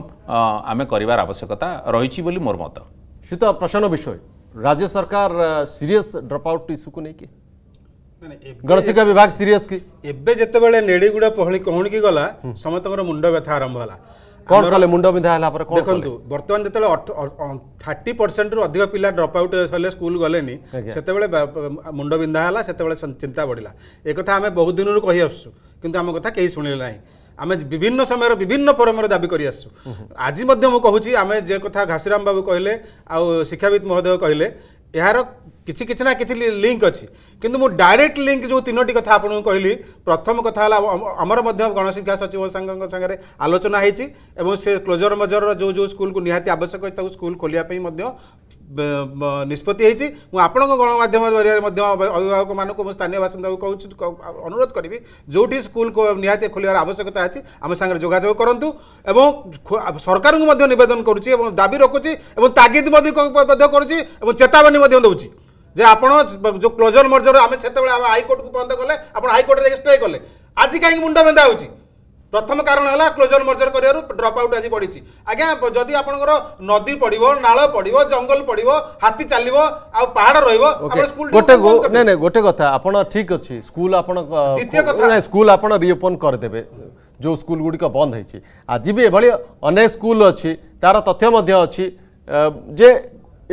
ଆମେ କରିବାର ଆବଶ୍ୟକତା ରହିଛି ବୋଲି ମୋର ମତ ସୀତା ପ୍ରସନ୍ନ ବିଷୟ ରାଜ୍ୟ ସରକାର ସିରିୟସ୍ ଡ୍ରପ୍ ଆଉଟ୍ ଇସ୍ୟୁକୁ ନେଇକି ଗଣଶିକ୍ଷା ବିଭାଗ ସିରିୟସ୍ କି ଏବେ ଯେତେବେଳେ ନେଳିଗୁଡ଼ା ପହଳି କହୁଣିକି ଗଲା ସମସ୍ତଙ୍କର ମୁଣ୍ଡ ବ୍ୟଥା ଆରମ୍ଭ ହେଲା କ'ଣ କଲେ ମୁଣ୍ଡ ବିନ୍ଧା ହେଲା ପରେ ଦେଖନ୍ତୁ ବର୍ତ୍ତମାନ ଯେତେବେଳେ ଥାର୍ଟି ପରସେଣ୍ଟରୁ ଅଧିକ ପିଲା ଡ୍ରପ୍ ଆଉଟ୍ ହେଲେ ସ୍କୁଲ ଗଲେନି ସେତେବେଳେ ମୁଣ୍ଡ ବିନ୍ଧା ହେଲା ସେତେବେଳେ ଚିନ୍ତା ବଢ଼ିଲା ଏ କଥା ଆମେ ବହୁତ ଦିନରୁ କହି ଆସୁଛୁ କିନ୍ତୁ ଆମ କଥା କେହି ଶୁଣିଲେ ନାହିଁ ଆମେ ବିଭିନ୍ନ ସମୟର ବିଭିନ୍ନ ଫୋରମରେ ଦାବି କରିଆସିଛୁ ଆଜି ମଧ୍ୟ ମୁଁ କହୁଛି ଆମେ ଯେ କଥା ଘାସିରାମ ବାବୁ କହିଲେ ଆଉ ଶିକ୍ଷାବିତ ମହୋଦୟ କହିଲେ ଏହାର କିଛି କିଛି ନା କିଛି ଲିଙ୍କ ଅଛି କିନ୍ତୁ ମୁଁ ଡାଇରେକ୍ଟ ଲିଙ୍କ ଯେଉଁ ତିନୋଟି କଥା ଆପଣଙ୍କୁ କହିଲି ପ୍ରଥମ କଥା ହେଲା ଆମର ମଧ୍ୟ ଗଣଶିକ୍ଷା ସଚିବ ସାଙ୍ଗଙ୍କ ସାଙ୍ଗରେ ଆଲୋଚନା ହେଇଛି ଏବଂ ସେ କ୍ଲୋଜର ମଜରର ଯେଉଁ ଯେଉଁ ସ୍କୁଲକୁ ନିହାତି ଆବଶ୍ୟକ ତାକୁ ସ୍କୁଲ ଖୋଲିବା ପାଇଁ ମଧ୍ୟ ନିଷ୍ପତ୍ତି ହେଇଛି ମୁଁ ଆପଣଙ୍କ ଗଣମାଧ୍ୟମ ଜରିଆରେ ମଧ୍ୟ ଅଭିଭାବକମାନଙ୍କୁ ମୁଁ ସ୍ଥାନୀୟ ବାସିନ୍ଦାକୁ କହୁଛି ଅନୁରୋଧ କରିବି ଯେଉଁଠି ସ୍କୁଲକୁ ନିହାତି ଖୋଲିବାର ଆବଶ୍ୟକତା ଅଛି ଆମ ସାଙ୍ଗରେ ଯୋଗାଯୋଗ କରନ୍ତୁ ଏବଂ ସରକାରଙ୍କୁ ମଧ୍ୟ ନିବେଦନ କରୁଛି ଏବଂ ଦାବି ରଖୁଛି ଏବଂ ତାଗିଦ ମଧ୍ୟ କରୁଛି ଏବଂ ଚେତାବନୀ ମଧ୍ୟ ଦେଉଛି ଯେ ଆପଣ ଯେଉଁ କ୍ଲୋଜର ମର୍ଜର ଆମେ ସେତେବେଳେ ଆମ ହାଇକୋର୍ଟକୁ ପର୍ଯ୍ୟନ୍ତ ଗଲେ ଆପଣ ହାଇକୋର୍ଟରେ ଯାଇ ଷ୍ଟେ କଲେ ଆଜି କାହିଁକି ମୁଣ୍ଡ ବିନ୍ଧା ହେଉଛି ପ୍ରଥମ କାରଣ ହେଲା କ୍ଲୋଜର ମର୍ଜର କରିବାରୁ ଡ୍ରପ୍ ଆଉଟ୍ ଆଜି ପଡ଼ିଛି ଆଜ୍ଞା ଯଦି ଆପଣଙ୍କର ନଦୀ ପଡ଼ିବ ନାଳ ପଡ଼ିବ ଜଙ୍ଗଲ ପଡ଼ିବ ହାତୀ ଚାଲିବ ଆଉ ପାହାଡ଼ ରହିବ ଗୋଟେ ନାଇଁ ଗୋଟେ କଥା ଆପଣ ଠିକ୍ ଅଛି ସ୍କୁଲ ଆପଣ ସ୍କୁଲ ଆପଣ ରିଓପନ୍ କରିଦେବେ ଯେଉଁ ସ୍କୁଲ ଗୁଡ଼ିକ ବନ୍ଦ ହେଇଛି ଆଜି ବି ଏଭଳି ଅନେକ ସ୍କୁଲ ଅଛି ତାର ତଥ୍ୟ ମଧ୍ୟ ଅଛି ଯେ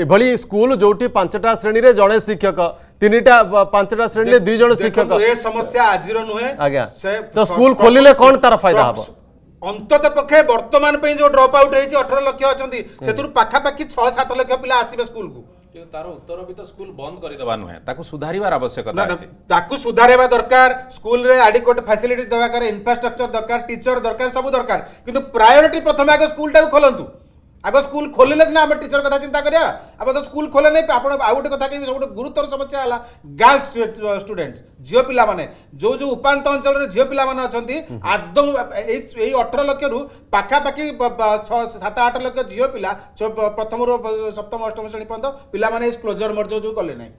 ଏଭଳି ସ୍କୁଲ ଯୋଉଠି ପାଞ୍ଚଟା ଶ୍ରେଣୀରେ ଜଣେ ଶିକ୍ଷକ ତିନିଟା ପାଞ୍ଚଟା ଶ୍ରେଣୀରେ ଦୁଇ ଜଣ ଶିକ୍ଷକ ଏ ସମସ୍ୟା ଆଜିର ନୁହେଁ ଆଜ୍ଞା ତ ସ୍କୁଲ ଖୋଲିଲେ କ'ଣ ତାର ଫାଇଦା ହବ ଅନ୍ତତ ପକ୍ଷେ ବର୍ତ୍ତମାନ ପାଇଁ ଯୋଉ ଡ୍ରପ୍ ଆଉଟ୍ ହେଇଛି ଅଠର ଲକ୍ଷ ଅଛନ୍ତି ସେଥିରୁ ପାଖାପାଖି ଛଅ ସାତ ଲକ୍ଷ ପିଲା ଆସିବେ ସ୍କୁଲକୁ କିନ୍ତୁ ତାର ଉତ୍ତର ବି ତ ସ୍କୁଲ ବନ୍ଦ କରିଦେବା ନୁହେଁ ତାକୁ ସୁଧାରିବାର ଆବଶ୍ୟକତା ଅଛି ତାକୁ ସୁଧାରିବା ଦରକାର ସ୍କୁଲରେ ଆଡିକ୍ୱେଟ୍ ଫ୍ୟାସିଲିଟି ଦରକାର ଇନଫ୍ରାଷ୍ଟ୍ରକ୍ଚର ଦରକାର ଟିଚର ଦରକାର ସବୁ ଦରକାର କିନ୍ତୁ ପ୍ରାୟୋରିଟି ପ୍ରଥମେ ଆଗ ସ୍କୁଲଟାକୁ ଖୋଲନ୍ତୁ আগো স্কুল খুলিলে না আব টিচার কথা চিন্তা করিয়া আব তো স্কুল খোলা নাই আপন আউড কথা কে সব গুরুতর সমস্যা আলা গার্ল স্টুডেন্টস জিও পিলা মানে যে যে উপান্ত অঞ্চল রে জিও পিলা মানে আছেনতি আদম এই 18 লক্ষ রু পাখা পাকি 6 7 8 লক্ষ জিও পিলা প্রথমৰ সপ্তম অষ্টম শ্ৰেণী পন্ত পিলা মানে স্কুল জৰ মৰজো জ কলে নাই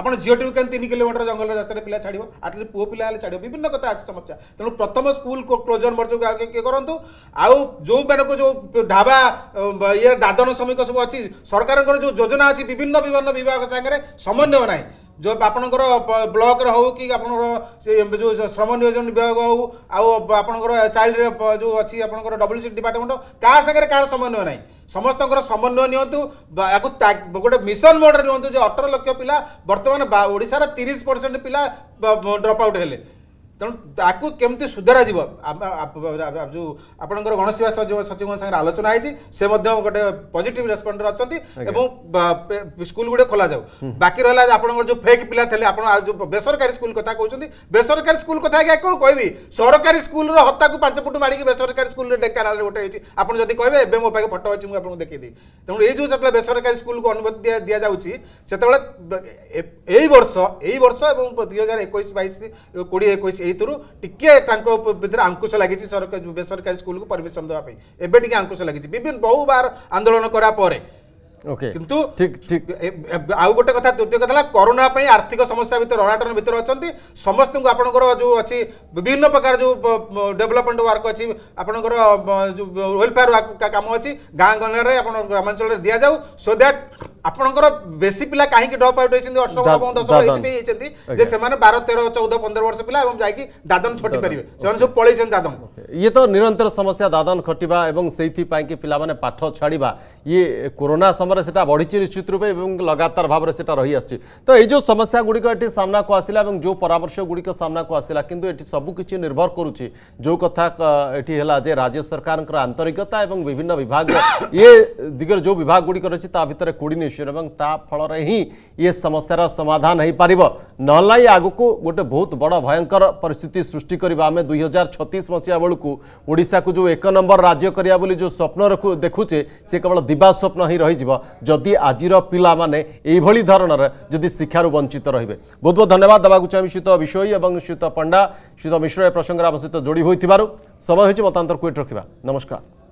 আপন জিওটি কে 3 কিমি জঙ্গল রাস্তা তে পিলা ছাড়িবা আতে পও পিলালে ছাড়িবা বিভিন্ন কথা আছে সমস্যা তন প্রথম স্কুল কো ক্লোজার মারজ গকে কি করন্তু আউ জো বানো কো জো ঢাবা ইয়া দাদানো সময় কো সব আছে সরকার কো জো যোজনা আছে বিভিন্ন বিভিন্ন বিভাগ সাঙ্গরে সমন্বয় নাই ଯେଉଁ ଆପଣଙ୍କର ବ୍ଲକରେ ହଉ କି ଆପଣଙ୍କର ସେ ଯେଉଁ ଶ୍ରମ ନିୟୋଜନ ବିଭାଗ ହଉ ଆଉ ଆପଣଙ୍କର ଚାଇଲ୍ଡରେ ଯେଉଁ ଅଛି ଆପଣଙ୍କର ଡବ୍ଲ୍ୟୁ ସି ଡିପାର୍ଟମେଣ୍ଟ କାହା ସାଙ୍ଗରେ କାହାର ସମନ୍ୱୟ ନାହିଁ ସମସ୍ତଙ୍କର ସମନ୍ୱୟ ନିଅନ୍ତୁ ଆକୁ ଗୋଟେ ମିଶନ ମୋଡ଼ରେ ନିଅନ୍ତୁ ଯେ ଅଠର ଲକ୍ଷ ପିଲା ବର୍ତ୍ତମାନ ଓଡ଼ିଶାର ତିରିଶ ପିଲା ଡ୍ରପ୍ ହେଲେ ତେଣୁ ତାକୁ କେମିତି ସୁଧାରାଯିବ ଯେଉଁ ଆପଣଙ୍କର ଗଣସେବା ସଚିବଙ୍କ ସାଙ୍ଗରେ ଆଲୋଚନା ହେଇଛି ସେ ମଧ୍ୟ ଗୋଟେ ପଜିଟିଭ୍ ରେସ୍ପଣ୍ଡର ଅଛନ୍ତି ଏବଂ ସ୍କୁଲ ଗୁଡ଼ିକ ଖୋଲାଯାଉ ବାକି ରହିଲା ଆପଣଙ୍କର ଯେଉଁ ଫେକ୍ ପିଲା ଥିଲେ ଆପଣ ଯେଉଁ ବେସରକାରୀ ସ୍କୁଲ କଥା କହୁଛନ୍ତି ବେସରକାରୀ ସ୍କୁଲ କଥା ଆଜ୍ଞା କ'ଣ କହିବି ସରକାରୀ ସ୍କୁଲର ହତାକୁ ପାଞ୍ଚ ଫୁଟ ମାଡ଼ିକି ବେସରକାରୀ ସ୍କୁଲରେ ଢେଙ୍କାନାଳରେ ଗୋଟେ ହେଇଛି ଆପଣ ଯଦି କହିବେ ଏବେ ମୋ ପାଖେ ଫଟୋ ଅଛି ମୁଁ ଆପଣଙ୍କୁ ଦେଖେଇଦେବି ତେଣୁ ଏଇ ଯେଉଁ ଯେତେବେଳେ ବେସରକାରୀ ସ୍କୁଲକୁ ଅନୁମତି ଦିଆଯାଉଛି ସେତେବେଳେ ଏଇ ବର୍ଷ ଏଇ ବର୍ଷ ଏବଂ ଦୁଇ ହଜାର ଏକୋଇଶ ବାଇଶ କୋଡ଼ିଏ ଏକୋଇଶ ଏଇଥିରୁ ଟିକେ ତାଙ୍କ ଭିତରେ ଆଙ୍କୁଶ ଲାଗିଛି ସରକାରୀ ବେସରକାରୀ ସ୍କୁଲକୁ ପରମିସନ ଦେବା ପାଇଁ ଏବେ ଟିକେ ଆଙ୍କୁଶ ଲାଗିଛି ବିଭିନ୍ନ ବହୁବାର ଆନ୍ଦୋଳନ କରା ପରେ ओके किंतु ठीक ठीक आउ गोटे कथा कोरोना आर्थिक समस्या भितर अनाटन भितर अछंती समस्त को आपनकर जो अछि विभिन्न प्रकार जो डेवलपमेंट वर्क अछि आपनकर जो वेलफेयर वर्क काम अछि गाँ गहन रे आपन ग्रामांचल रे दिया जाऊ सो दैट आपनकर बेसी पिला काहे कि ड्रॉप आउट होइछंती 8 वर्ष 10 होइछंती जे सेमाने 12 13 14 15 वर्ष पिला एवं जाई कि दादन छटी परिबे से सब पळैछन दादन ये तो निरंतर समस्या दादन खटिबा एवं सेथि पाई कि पिला माने पाठ छाड़ीबा ये कोरोना समय से बढ़ी निश्चित रूप और लगातार भाव से रही आ तो ये जो समस्या गुड़िक ये को आसला और जो परामर्श गुड़िक सामना को आसला कि सबकि निर्भर करुच्चे जो कथा ये जे राज्य सरकार आंतरिकता और विभिन्न विभाग ये दिग्गर जो विभाग गुड़िक रही भितर कोर्डनेसन और ता फल ये समस्या समाधान हो पार ना आग को गोटे बहुत बड़ भयंकर पिस्थित सृष्टि करवा दुई हजार छतीस मसीहा बेलू ओडा को जो एक नंबर राज्य कराया जो स्वप्न देखुचे से केवल दिवा स्वप्न ही रही যদি আজিৰ pila মানে এইভলি ধৰণৰ যদি শিক্ষাৰ বঞ্চিত ৰৈবে বহুত বহুত ধন্যবাদ দবা গুচ আমি সুত বিষয় আৰু সুত পাণ্ডা সুত মিশ্ৰৰ প্ৰসংগৰ অবস্থিতে জৰি হৈ থিবাৰ সভা হৈছে মতা অন্তৰ কোট ৰাখিব নমস্কাৰ